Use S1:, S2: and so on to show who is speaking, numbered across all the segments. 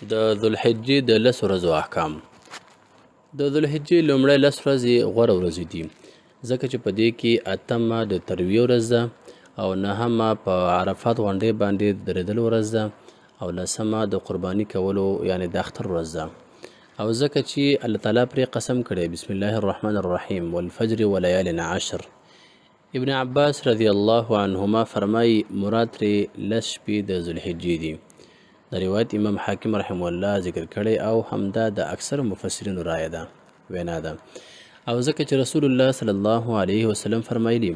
S1: د ذوالحجې د لس ورځو احکام د ذوالحجې لومړی لس ورځې غوره ورځې دي ځکه چې په دې کې اتمه د ترویې ورځ ده او نهمه په عرفات غونډې باندې درېدل ورځ ده او لسمه د قرباني کولو یعنی د اختر ورځ ده او ځکه چې الله تعالی پرې قسم کړی بسم الله الرحمن الرحیم والفجر ولیال عشر ابن عباس رضی الله عنهما فرمای مراد لس شپې د ذوالحجې دي د روایت امام حاکم رحم الله ذکر کړی او همدا د اکثر مفسرینو رایه ده وینا ده او ځکه چې رسول الله صلی الله علیه وسلم فرمایلی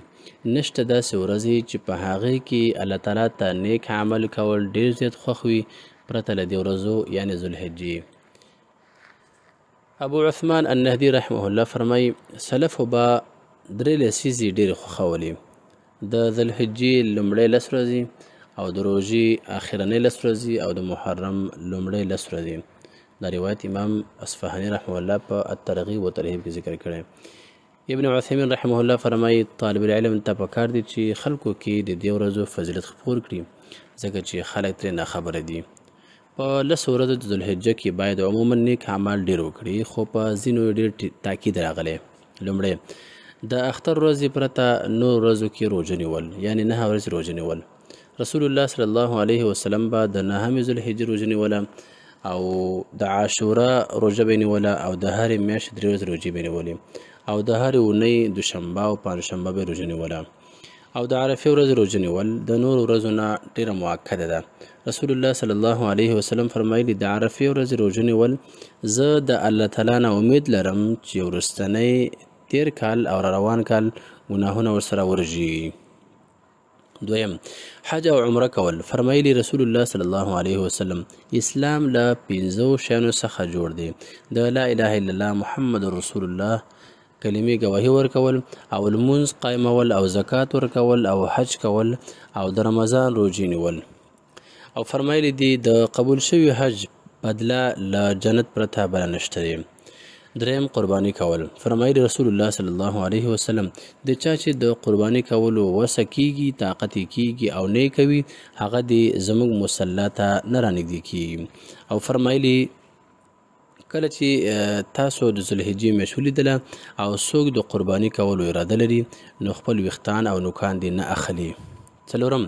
S1: نشته داسې ورځې چې په هغې کې الله تعالی ته نیک عمل کول ډیر زیات خوښ وي پرته له دې ورځو یعنی ذلحجې ابو عثمان النهدي رحمه الله فرمایي سلفو به درې لسیزې ډېرې خوښولې د ذلحجې لومړۍ لس ورځې او د روژې اخرنۍ لس ورځې او د محرم لومړۍ لس ورځې دا روایت امام اصفهاني رحمه الله په الترغیب و ترهیب کې ذکر کړی ابن عثیمین رحمه الله فرمایي طالب العلم ته پکار دی چې خلکو کې د دې ورځو فضیلت خپور کړي ځکه چې خلک ترې ناخبره دي په لس ورځو د ذوالحجه کې باید عموما نیک اعمال ډیر وکړي خو په ځینو ډیر تاکید راغلی لومړی د اختر ورځې پرته نور ورځو کې روژه نیول یعنی نه ورځې روژه نیول رسول الله صلی الله علیه وسلم به د نهمې ذلحجې روژه نیوله او د عاشورا روژه به نیوله او د هرې میاشتې درې ورځې روژې به نیولې او د هرې اونۍ دوشنبه او پنجشنبه به روژه نیوله او د عرفې ورځ روژه نیول د نورو ورځو نه ډېره مؤکده ده رسول الله صلی الله علیه وسلم فرمایلی د عرفې ورځ روژه نیول زه د الله تعالی نه امید لرم چې وروستنی تیر کال او روان کال ګناهونه ورسره ورژي دویم حج او عمره کول فرمایلی رسول الله صلی الله علیه وسلم اسلام له پنځو شیانو څخه جوړ دی د لا اله الا الله محمد رسول الله کلمې گواهی ورکول او لمونځ قایمول او زکات ورکول او حج کول او د رمضان روجې نیول او فرمایلی دی د قبول شوی حج بدله له جنت پرته بله نشته دی دریم قرباني کول فرمایي رسول الله صلی الله علیه وسلم د چا چې د قرباني کولو وسه کیږي طاقت کیږي او نه کوي هغه د زموږ مصلی ته نه رانږدې کیږي او فرمایلی کله چې تاسو د ذلحجې مشولې دله او څوک د قرباني کولو اراده لري نو خپل وختان او نوکان دې نه اخلي څلورم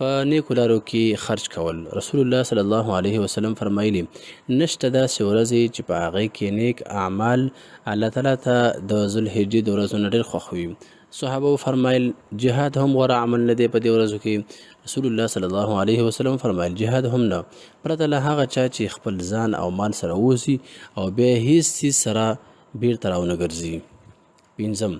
S1: په نیکو لارو کې خرج کول رسول الله صلی الله علیه وسلم فرمایلی نشته داسې ورځې چې په هغې کې نیک اعمال الله تعالی ته د ذلحجې د ورځو نه ډېر خوښ وي صحابه فرمایل جهاد هم غوره عمل نه دی په دې ورځو کې رسول الله صلی الله علیه وسلم فرمایل جهاد هم نه پرته له هغه چا چې خپل ځان او مال سره اوسي او بیا هیڅ څیز سره بیرته راونه ګرځي پنځم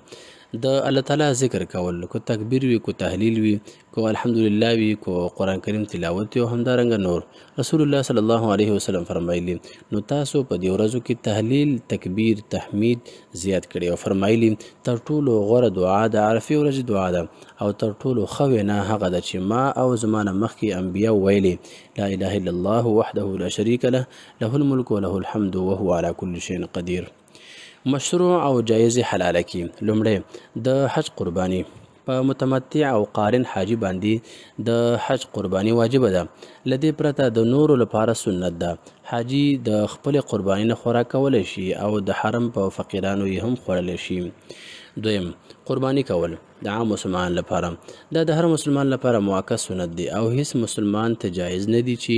S1: د الله تعالی ذکر کول کو تکبیر وی کو تحلیل وی کو الحمدلله وی کو قران کریم تلاوت او همدارنګ نور رسول الله صلی الله علیه وسلم فرمایلی نو تاسو په دې ورځو کې تحلیل تکبیر تحمید زیات کړئ او فرمایلی تر ټولو غوره دعا د عرفي ورځ دعا ده او تر ټولو خو نه هغه د چې ما او زمانه مخکي انبیا ویلي لا اله الا الله وحده لا شريك له له الملك وله الحمد وهو على كل شيء قدير مشروع او جایز حلاله کی لومړی د حج قربانی په متمتع او قارن حاجی باندې د حج قربانی واجب ده لدې پرته د نورو لپاره سنت ده حاجی د خپل قربانی نه خوراک کولی شي او د حرم په فقیرانو یې هم خوړلی شي دویم قرباني کول د عام مسلمان لپاره دا د هر مسلمان لپاره موقت سنت دی او هیڅ مسلمان ته جایز نه دی چې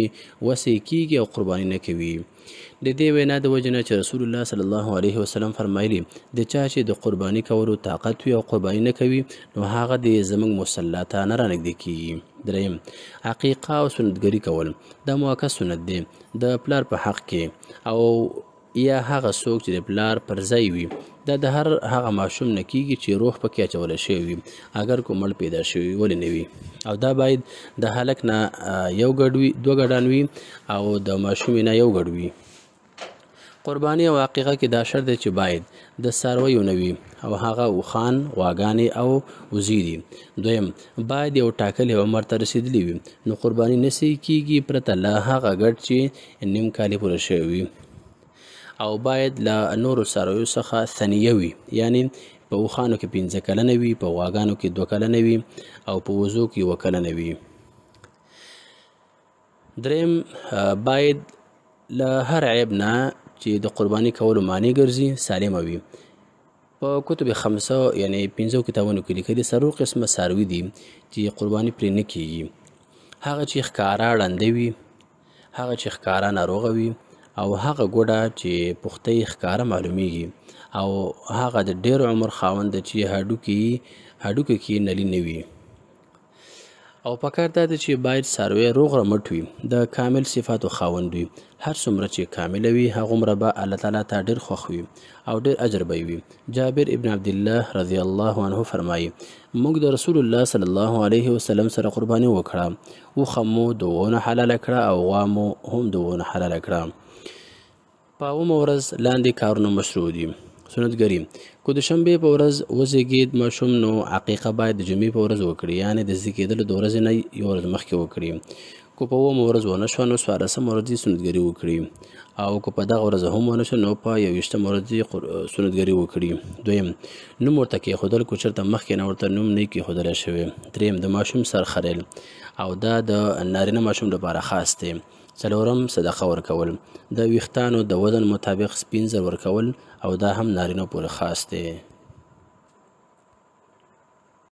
S1: وسی کیږي او قرباني نه کوي د دې وینا د وجنه چې رسول الله صلی الله علیه وسلم فرمایلی د چا چې د قرباني کولو طاقت وي او قرباني نه کوي نو هغه د زمنګ مصلی ته نه رانږدې کیږي دریم عقیقه او سنتګری کول دا موقت سنت دی د پلار په حق کې او یا هغه څوک چې د پلار پر ځای وي دا د هر هغه ماشوم نه کیږي چې روح پکې اچول شوی وي اگر کوم مړ پیدا شوی ولې نه وي او دا باید د هلک نه یو ګډوي دوه ګډان وي او د ماشوم نه یو ګډوي قربانی واقعه کې دا شرط دی چې باید د سارویو نه وي او هغه وخان غواګانې او وزې دي دویم باید یو ټاکلی عمر ته رسېدلی وي نو قرباني نسی کیږي پرته له هغه ګډ چې نیم کالې پوره شوی وي او باید له نورو څارویو څخه ثنیه وي یعنی په اوښانو کې پنځه کلنه وي په غواګانو کې دوه کلنه وي او په وزو کې یوه کلنه وي دریم باید له هر عیب نه چې د قرباني کولو معنی ګرځي سالمه وي په کتب خمسه یعنی پنځو کتابونو کې لیکلي څلور قسمه څاروي دي چې قرباني پرې نه کیږي هغه چې ښکارا ړنده وي هغه چې ښکارا ناروغه وي او هغه ګوډه چې پخته یې ښکاره معلومیږي او هغه د ډیر عمر خاوند چې هډوکي هډوکي کې نلی نه وي او پکار دا چې باید سروي روغ رمټ وي د کامل صفاتو خاوند وي هر څومره چې کامل وي هغومره به الله تعالی ته ډیر خوښ وي او ډیر اجر به وي جابر ابن عبد الله رضی الله عنه فرمایي موږ د رسول الله صلی الله علیه وسلم سره قرباني وکړه او خمو دوونه حلال کړه او غامو هم دوونه حلال کړه په اومه ورځ لاندې کارونه مشروع دي سنتګري کو د شنبې په ورځ وزېږید ماشوم نو عقیقه باید د جمعې په ورځ وکړي یعنی د زیږېدلو د ورځې نه یو ورځ مخکې وکړي کو په اومه ورځ ونه شوه نو څوارلسم ورځ یې سنتګري وکړي او که په دغه ورځ هم ونه شوه نو په یوویشتم ورځ یې سنتګري وکړي دویم نوم ورته کېښودل که چېرته مخکې نه ورته نوم نه کېښودلی شوی دریم د ماشوم سر خریل او دا د نارینه ماشوم لپاره خاص دی څلورم صدقه ورکول د ویښتانو د وزن مطابق سپین زر ورکول او دا هم نارینه پورې خاص دی